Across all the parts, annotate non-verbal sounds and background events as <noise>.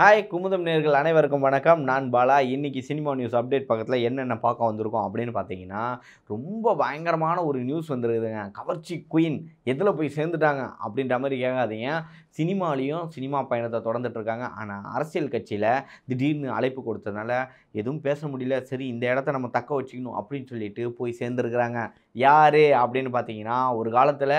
hi Kumudam நேர்கள் அனைவருக்கும் வணக்கம் நான் பாலா இன்றைக்கி சினிமா நியூஸ் அப்டேட் பக்கத்தில் என்னென்ன பார்க்க வந்திருக்கோம் அப்படின்னு பார்த்தீங்கன்னா ரொம்ப பயங்கரமான ஒரு நியூஸ் வந்துருக்குதுங்க கவர்ச்சி குயின் எதில் போய் சேர்ந்துட்டாங்க அப்படின்ற மாதிரி கேட்காதீங்க சினிமாலேயும் சினிமா பயணத்தை தொடர்ந்துட்டுருக்காங்க ஆனால் அரசியல் கட்சியில் திடீர்னு அழைப்பு கொடுத்ததுனால எதுவும் பேச முடியல சரி இந்த இடத்த நம்ம தக்க வச்சுக்கணும் அப்படின்னு சொல்லிட்டு போய் சேர்ந்துருக்குறாங்க யார் அப்படின்னு பார்த்தீங்கன்னா ஒரு காலத்தில்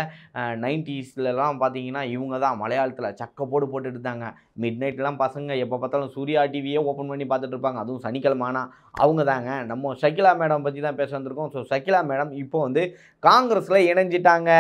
நைன்டிஸ்லலாம் பார்த்தீங்கன்னா இவங்க தான் மலையாளத்தில் சக்க போடு போட்டு இருந்தாங்க மிட் நைட்லாம் பசங்க எப்போ பார்த்தாலும் சூர்யா டிவியே ஓப்பன் பண்ணி பார்த்துட்டு இருப்பாங்க அதுவும் சனிக்கிழமை ஆனால் அவங்க தாங்க நம்ம சக்கிலா மேடம் பற்றி தான் பேச வந்திருக்கோம் ஸோ சகிலா மேடம் இப்போ வந்து காங்கிரஸில் இணைஞ்சிட்டாங்க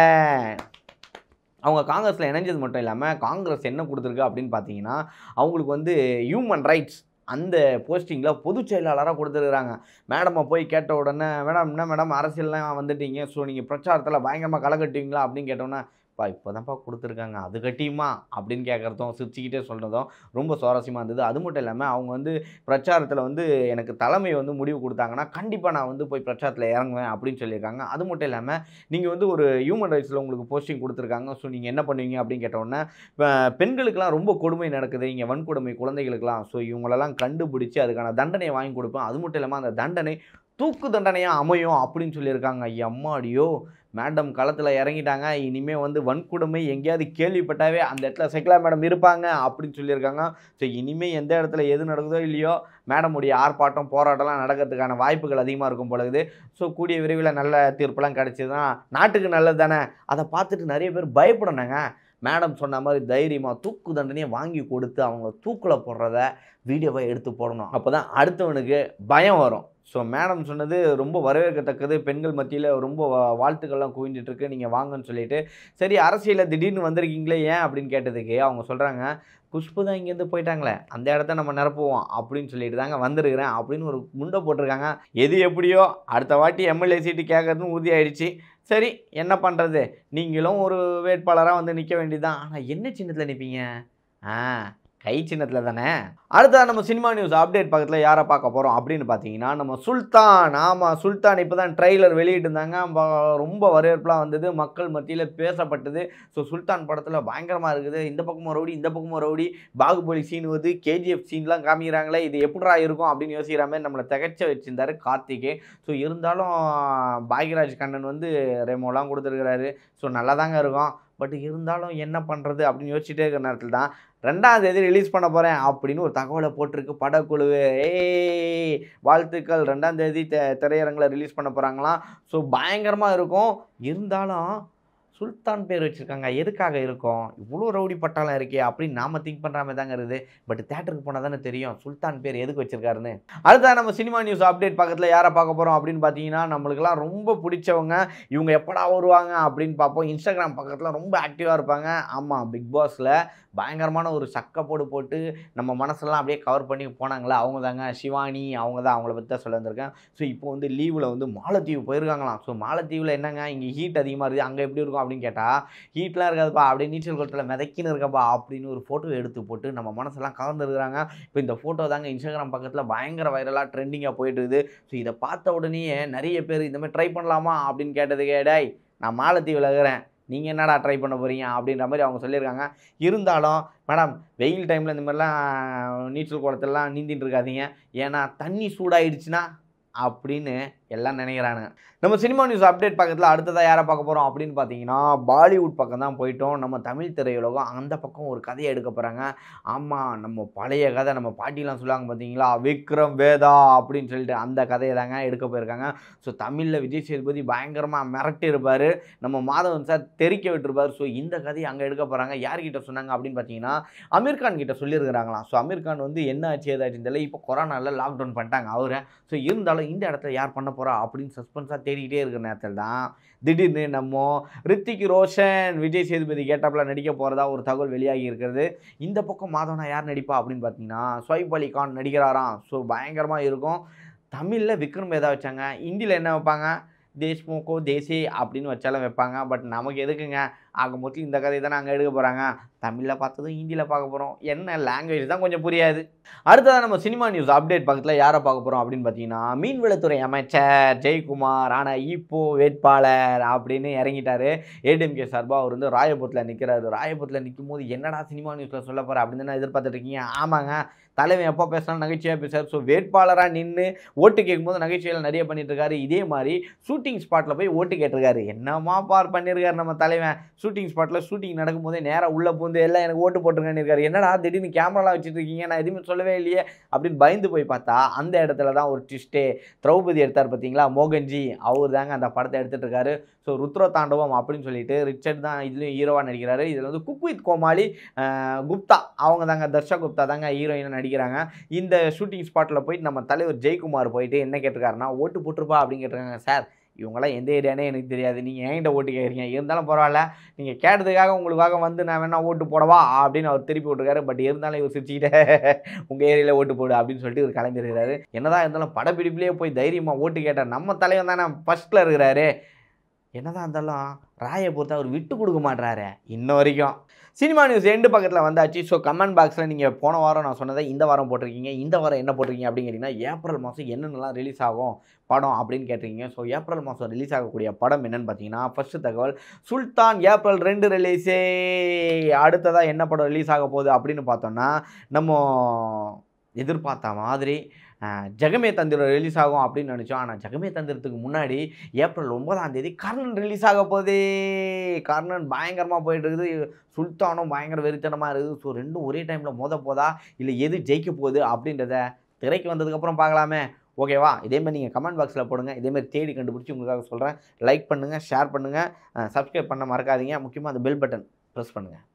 அவங்க காங்கிரஸில் இணைஞ்சது மட்டும் இல்லாமல் காங்கிரஸ் என்ன கொடுத்துருக்கு அப்படின்னு பார்த்தீங்கன்னா அவங்களுக்கு வந்து ஹியூமன் ரைட்ஸ் அந்த போஸ்டிங்கில் பொதுச் செயலாளராக கொடுத்துருக்குறாங்க மேடமை போய் கேட்ட உடனே மேடம் என்ன மேடம் அரசியல்லாம் வந்துட்டீங்க ஸோ நீங்கள் பிரச்சாரத்தில் பயங்கரமாக களை கட்டுவீங்களா அப்படின்னு கேட்டோன்னே பா இப்போ தான்ப்பா கொடுத்துருக்காங்க அது கட்டியுமா அப்படின்னு கேட்குறதும் சிரிச்சுக்கிட்டே சொல்கிறதும் ரொம்ப சுவாரஸ்யமாக இருந்தது அது மட்டும் இல்லாமல் அவங்க வந்து பிரச்சாரத்தில் வந்து எனக்கு தலைமை வந்து முடிவு கொடுத்தாங்கன்னா கண்டிப்பாக நான் வந்து போய் பிரச்சாரத்தில் இறங்குவேன் அப்படின்னு சொல்லியிருக்காங்க அது மட்டும் இல்லாமல் நீங்கள் வந்து ஒரு ஹியூமன் ரைட்ஸில் உங்களுக்கு போஸ்டிங் கொடுத்துருக்காங்க ஸோ நீங்கள் என்ன பண்ணுவீங்க அப்படின்னு கேட்டோன்னே பெண்களுக்கெலாம் ரொம்ப கொடுமை நடக்குது இங்கே வன்கொடுமை குழந்தைகளுக்கெல்லாம் ஸோ இவங்களெல்லாம் கண்டுபிடிச்சி அதுக்கான தண்டனையை வாங்கி கொடுப்பேன் அது மட்டும் இல்லாமல் அந்த தண்டனை தூக்கு தண்டனையாக அமையும் அப்படின்னு சொல்லியிருக்காங்க ஐயா அம்மாடியோ மேடம் களத்தில் இறங்கிட்டாங்க இனிமேல் வந்து வன்கொடுமை எங்கேயாவது கேள்விப்பட்டாவே அந்த இடத்துல சைக்கிளா மேடம் இருப்பாங்க அப்படின்னு சொல்லியிருக்காங்க ஸோ இனிமேல் எந்த இடத்துல எது நடக்குதோ இல்லையோ மேடமுடைய ஆர்ப்பாட்டம் போராட்டம்லாம் நடக்கிறதுக்கான வாய்ப்புகள் அதிகமாக இருக்கும் பொழுது ஸோ கூடிய விரைவில் நல்ல தீர்ப்புலாம் கிடச்சிதுன்னா நாட்டுக்கு நல்லது தானே அதை பார்த்துட்டு நிறைய பேர் பயப்படணுங்க மேடம் சொன்ன மாதிரி தைரியமாக தூக்கு தண்டனையை வாங்கி கொடுத்து அவங்க தூக்கில் போடுறத வீடியோவை எடுத்து போடணும் அப்போ தான் அடுத்தவனுக்கு பயம் வரும் ஸோ மேடம் சொன்னது ரொம்ப வரவேற்கத்தக்கது பெண்கள் மத்தியில் ரொம்ப வாழ்த்துக்கள்லாம் குவிஞ்சிட்ருக்கு நீங்கள் வாங்கன்னு சொல்லிட்டு சரி அரசியலில் திடீர்னு வந்திருக்கீங்களே ஏன் அப்படின்னு கேட்டதுக்கு அவங்க சொல்கிறாங்க குஷ்பு தான் இங்கேருந்து போயிட்டாங்களே அந்த இடத்த நம்ம நிரப்புவோம் அப்படின்னு சொல்லிட்டு தாங்க வந்திருக்கிறேன் அப்படின்னு ஒரு முண்டை போட்டிருக்காங்க எது எப்படியோ அடுத்த வாட்டி எம்எல்ஏ சீட்டு கேட்கறதுன்னு உறுதியாயிடுச்சு சரி என்ன பண்ணுறது நீங்களும் ஒரு வேட்பாளராக வந்து நிற்க வேண்டியதுதான் ஆனால் என்ன சின்னத்தில் நிற்பீங்க ஆ கை சின்னத்தில் தானே அடுத்ததாக நம்ம சினிமா நியூஸ் அப்டேட் பக்கத்தில் யாரை பார்க்க போகிறோம் அப்படின்னு பார்த்தீங்கன்னா நம்ம சுல்தான் ஆமாம் சுல்தான் இப்போ தான் ட்ரெய்லர் வெளியிட்டிருந்தாங்க ரொம்ப வரவேற்பெலாம் வந்தது மக்கள் மத்தியில் பேசப்பட்டது ஸோ சுல்தான் படத்தில் பயங்கரமாக இருக்குது இந்த பக்கமும் ரவுடி இந்த பக்கமும் ரவுடி பாகுபலி சீன் வந்து கேஜிஎஃப் சீன்லாம் காமிக்கிறாங்களே இது எப்படா இருக்கும் அப்படின்னு யோசிக்கிற மாதிரி நம்மளை திகச்ச வச்சுருந்தார் கார்த்திகே ஸோ இருந்தாலும் பாக்யராஜ் கண்ணன் வந்து ரெமோலாம் கொடுத்துருக்கிறாரு ஸோ நல்லா தாங்க இருக்கும் பட் இருந்தாலும் என்ன பண்ணுறது அப்படின்னு யோசிச்சுட்டே இருக்கிற நேரத்தில் தான் ரெண்டாம் தேதி ரிலீஸ் பண்ண போகிறேன் அப்படின்னு ஒரு தகவலை போட்டிருக்கு படக்குழு ஏ வாழ்த்துக்கள் ரெண்டாம் தேதி திரையரங்கில் ரிலீஸ் பண்ண போகிறாங்களாம் ஸோ பயங்கரமாக இருக்கும் இருந்தாலும் சுல்தான் பேர் வச்சுருக்காங்க எதுக்காக இருக்கும் இவ்வளோ ரவுடி பட்டாளம் இருக்கே அப்படின்னு நாம் திங்க் பண்ணுறாமே தாங்க இருக்குது பட் தேட்டருக்கு போனால் தானே தெரியும் சுல்தான் பேர் எதுக்கு வச்சுருக்காருன்னு அடுத்தா நம்ம சினிமா நியூஸ் அப்டேட் பக்கத்தில் யாரை பார்க்க போகிறோம் அப்படின்னு பார்த்தீங்கன்னா நம்மளுக்கெல்லாம் ரொம்ப பிடிச்சவங்க இவங்க எப்படா வருவாங்க அப்படின்னு பார்ப்போம் இன்ஸ்டாகிராம் பக்கத்தில் ரொம்ப ஆக்டிவாக இருப்பாங்க ஆமாம் பிக் பாஸில் பயங்கரமான ஒரு சக்கப்போடு போட்டு நம்ம மனசெல்லாம் அப்படியே கவர் பண்ணி போனாங்களா அவங்க தாங்க சிவானி அவங்க தான் அவங்கள பற்றி தான் சொல்ல வந்திருக்கேன் ஸோ இப்போ வந்து லீவில் வந்து மாலத்தீவு போயிருக்காங்களாம் ஸோ மாலத்தீவில் என்னங்க இங்கே ஹீட் அதிகமாக இருக்குது அங்கே எப்படி இருக்கும் அப்படின்னு அப்படின்னு கேட்டால் ஹீட்லாம் இருக்காதுப்பா அப்படியே நீச்சல் குளத்தில் மிதக்கின்னு இருக்கப்பா அப்படின்னு ஒரு ஃபோட்டோ எடுத்து போட்டு நம்ம மனசெல்லாம் கலந்துருக்குறாங்க இப்போ இந்த ஃபோட்டோ தாங்க இன்ஸ்டாகிராம் பக்கத்தில் பயங்கர வைரலாக ட்ரெண்டிங்காக இருக்குது ஸோ இதை பார்த்த உடனேயே நிறைய பேர் இந்த மாதிரி ட்ரை பண்ணலாமா அப்படின்னு கேட்டது கேடாய் நான் மாலத்தீவில் இருக்கிறேன் நீங்கள் என்னடா ட்ரை பண்ண போகிறீங்க அப்படின்ற மாதிரி அவங்க சொல்லியிருக்காங்க இருந்தாலும் மேடம் வெயில் டைமில் இந்த மாதிரிலாம் நீச்சல் குளத்துலலாம் நீந்தின்னு இருக்காதீங்க ஏன்னா தண்ணி சூடாகிடுச்சுன்னா அப்படின்னு எல்லாம் நினைக்கிறானுங்க நம்ம சினிமா நியூஸ் அப்டேட் பக்கத்தில் அடுத்ததாக யாரை பார்க்க போகிறோம் அப்படின்னு பார்த்தீங்கன்னா பாலிவுட் பக்கம் தான் போயிட்டோம் நம்ம தமிழ் திரையுலகம் அந்த பக்கம் ஒரு கதையை எடுக்க போகிறாங்க ஆமாம் நம்ம பழைய கதை நம்ம பாட்டிலாம் சொல்லுவாங்க பார்த்தீங்களா விக்ரம் வேதா அப்படின்னு சொல்லிட்டு அந்த கதையை தாங்க எடுக்க போயிருக்காங்க ஸோ தமிழில் விஜய் சேதுபதி பயங்கரமாக மிரட்டி இருப்பார் நம்ம மாதவன் சார் தெரிக்க விட்டுருப்பார் ஸோ இந்த கதையை அங்கே எடுக்க போகிறாங்க யார்கிட்ட சொன்னாங்க அப்படின்னு பார்த்தீங்கன்னா கான் கிட்ட சொல்லியிருக்கிறாங்களாம் ஸோ கான் வந்து என்ன ஆச்சு ஏதாச்சுன்னு தெரியல இப்போ கொரோனாவில் லாக்டவுன் பண்ணிட்டாங்க அவரை ஸோ இருந்தாலும் இந்த இடத்துல யார் பண்ண போகிறாங்க போகிறா அப்படின்னு சஸ்பென்ஸாக தேடிக்கிட்டே இருக்கிற நேரத்தில் தான் திடீர்னு நம்ம ரித்திக் ரோஷன் விஜய் சேதுபதி கேட்டப்பில் நடிக்க போகிறதா ஒரு தகவல் வெளியாகி இருக்கிறது இந்த பக்கம் மாதவனா யார் நடிப்பா அப்படின்னு பார்த்தீங்கன்னா சுவைப் அலி கான் நடிக்கிறாராம் ஸோ பயங்கரமாக இருக்கும் தமிழில் விக்ரம் எதா வச்சாங்க ஹிந்தியில் என்ன வைப்பாங்க தேஷ்மோக்கோ தேசி அப்படின்னு வச்சாலும் வைப்பாங்க பட் நமக்கு எதுக்குங்க ஆக மொத்தம் இந்த கதையை தான் நாங்கள் எடுக்க போகிறாங்க தமிழில் பார்த்ததும் ஹிந்தியில் பார்க்க போகிறோம் என்ன லாங்குவேஜ் தான் கொஞ்சம் புரியாது அடுத்ததான் நம்ம சினிமா நியூஸ் அப்டேட் பக்கத்தில் யாரை பார்க்க போகிறோம் அப்படின்னு பார்த்தீங்கன்னா மீன்வளத்துறை அமைச்சர் ஜெயக்குமார் ஆனால் இப்போ வேட்பாளர் அப்படின்னு இறங்கிட்டார் ஏடிஎம்கே சார்பாக அவர் வந்து ராயபுரத்தில் நிற்கிறாரு ராயபுரத்தில் நிற்கும் போது என்னடா சினிமா நியூஸில் சொல்ல போகிறார் அப்படின்னு தான் எதிர்பார்த்துட்டு இருக்கீங்க ஆமாங்க தலைவன் எப்போ பேசினாலும் நகைச்சுவையாக பேசுகிறார் ஸோ வேட்பாளராக நின்று ஓட்டு கேட்கும்போது நகைச்சுவையில் நிறைய பண்ணிட்டுருக்காரு இதே மாதிரி ஷூட்டிங் ஸ்பாட்டில் போய் ஓட்டு கேட்டிருக்காரு என்னம்மா பார் பண்ணியிருக்காரு நம்ம தலைவன் ஷூட்டிங் ஸ்பாட்டில் ஷூட்டிங் நடக்கும்போதே நேராக உள்ளே போந்து எல்லாம் எனக்கு ஓட்டு போட்டுருங்கன்னு இருக்காரு என்னடா திடீர்னு கேமராலாம் வச்சுட்டு இருக்கீங்க நான் எதுவுமே சொல்லவே இல்லையே அப்படின்னு பயந்து போய் பார்த்தா அந்த இடத்துல தான் ஒரு ட்விஸ்ட்டே திரௌபதி எடுத்தார் பார்த்தீங்களா மோகன்ஜி அவர் தாங்க அந்த படத்தை எடுத்துகிட்டு இருக்காரு ஸோ ருத்ர தாண்டவம் அப்படின்னு சொல்லிட்டு ரிச்சர்ட் தான் இதுலேயும் ஹீரோவாக நடிக்கிறாரு இதில் வந்து குக் வித் கோமாளி குப்தா அவங்க தாங்க தர்ஷா குப்தா தாங்க ஹீரோயினாக நடிக்கிறாங்க இந்த ஷூட்டிங் ஸ்பாட்டில் போயிட்டு நம்ம தலைவர் ஜெயக்குமார் போயிட்டு என்ன கேட்டிருக்காருன்னா ஓட்டு போட்டிருப்பா அப்படின்னு கேட்டிருக்காங்க சார் இவங்களாம் எந்த ஏரியானே எனக்கு தெரியாது நீங்கள் என்கிட்ட ஓட்டு கேட்குறீங்க இருந்தாலும் பரவாயில்ல நீங்கள் கேட்டதுக்காக உங்களுக்காக வந்து நான் வேணா ஓட்டு போடவா அப்படின்னு அவர் திருப்பி விட்டுருக்காரு பட் இருந்தாலும் இவர் சிரிச்சுக்கிட்டே <laughs> உங்கள் ஏரியாவில் ஓட்டு போடு அப்படின்னு சொல்லிட்டு இவர் கிளம்பிடுறாரு என்னதான் இருந்தாலும் படப்பிடிப்பிலே போய் தைரியமாக ஓட்டு கேட்டேன் நம்ம தலைவன் தானே ஃபஸ்ட்டில் இருக்கிறாரு என்னதான் இருந்தாலும் ராயை பொறுத்த அவர் விட்டு கொடுக்க மாட்டாரு இன்ன வரைக்கும் சினிமா நியூஸ் ரெண்டு பக்கத்தில் வந்தாச்சு ஸோ கமெண்ட் பாக்ஸில் நீங்கள் போன வாரம் நான் சொன்னதை இந்த வாரம் போட்டிருக்கீங்க இந்த வாரம் என்ன போட்டிருக்கீங்க அப்படின்னு ஏப்ரல் மாதம் என்னென்னலாம் ரிலீஸ் ஆகும் படம் அப்படின்னு கேட்டிருக்கீங்க ஸோ ஏப்ரல் மாதம் ரிலீஸ் ஆகக்கூடிய படம் என்னென்னு பார்த்தீங்கன்னா ஃபஸ்ட்டு தகவல் சுல்தான் ஏப்ரல் ரெண்டு ரிலீஸே அடுத்ததாக என்ன படம் ரிலீஸ் ஆக போகுது அப்படின்னு பார்த்தோன்னா நம்ம எதிர்பார்த்த மாதிரி ஜெகமே தந்திரம் ரிலீஸ் ஆகும் அப்படின்னு நினச்சோம் ஆனால் ஜெகமே தந்திரத்துக்கு முன்னாடி ஏப்ரல் ஒன்பதாம் தேதி கர்ணன் ரிலீஸ் ஆக போதே கர்ணன் பயங்கரமாக போயிட்டு இருக்குது சுல்தானும் பயங்கர வெறித்தனமாக இருக்குது ஸோ ரெண்டும் ஒரே டைமில் மோத போதா இல்லை எது ஜெயிக்க போகுது அப்படின்றத திரைக்கு வந்ததுக்கப்புறம் பார்க்கலாமே ஓகேவா இதேமாதிரி நீங்கள் கமெண்ட் பாக்ஸில் போடுங்க இதேமாதிரி தேடி கண்டுபிடிச்சி உங்களுக்காக சொல்கிறேன் லைக் பண்ணுங்கள் ஷேர் பண்ணுங்கள் சப்ஸ்கிரைப் பண்ண மறக்காதீங்க முக்கியமாக அந்த பெல் பட்டன் ப்ரெஸ் பண்ணுங்கள்